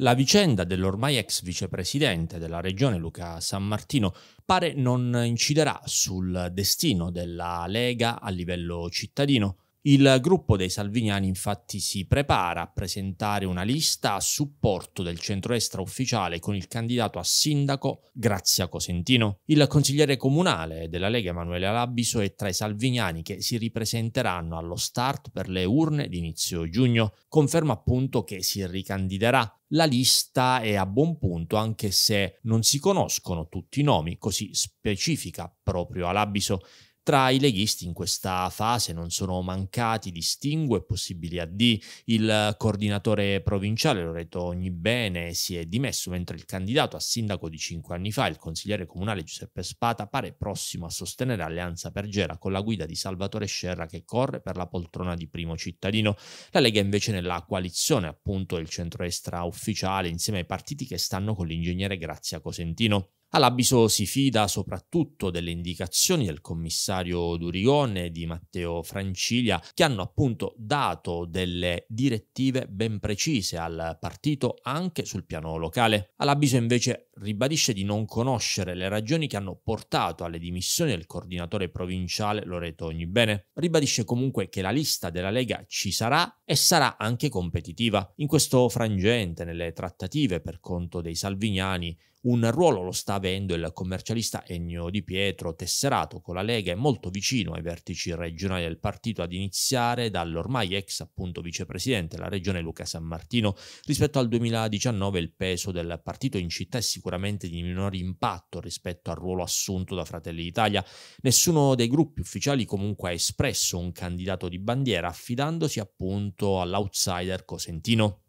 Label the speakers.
Speaker 1: La vicenda dell'ormai ex vicepresidente della regione Luca San Martino pare non inciderà sul destino della Lega a livello cittadino, il gruppo dei salviniani infatti si prepara a presentare una lista a supporto del centroestra ufficiale con il candidato a sindaco Grazia Cosentino. Il consigliere comunale della Lega Emanuele Alabiso è tra i salviniani che si ripresenteranno allo start per le urne d'inizio giugno. Conferma appunto che si ricandiderà la lista è a buon punto anche se non si conoscono tutti i nomi, così specifica proprio Alabiso. Tra i leghisti in questa fase non sono mancati distingue e possibili addì. Il coordinatore provinciale Loreto Ognibene si è dimesso mentre il candidato a sindaco di cinque anni fa, il consigliere comunale Giuseppe Spata, pare prossimo a sostenere Alleanza per Gera con la guida di Salvatore Scerra che corre per la poltrona di primo cittadino. La Lega invece nella coalizione appunto del centroestra ufficiale insieme ai partiti che stanno con l'ingegnere Grazia Cosentino. Alabiso si fida soprattutto delle indicazioni del commissario Durigone e di Matteo Francilia che hanno appunto dato delle direttive ben precise al partito anche sul piano locale. Alabiso invece ribadisce di non conoscere le ragioni che hanno portato alle dimissioni del coordinatore provinciale Loreto Ognibene. Ribadisce comunque che la lista della Lega ci sarà e sarà anche competitiva. In questo frangente, nelle trattative per conto dei salvignani, un ruolo lo sta avendo il commercialista Ennio Di Pietro, tesserato con la Lega e molto vicino ai vertici regionali del partito, ad iniziare dall'ormai ex appunto vicepresidente della regione Luca San Martino. Rispetto al 2019 il peso del partito in città è sicuramente sicuramente di minor impatto rispetto al ruolo assunto da Fratelli d'Italia. Nessuno dei gruppi ufficiali comunque ha espresso un candidato di bandiera, affidandosi appunto all'outsider cosentino.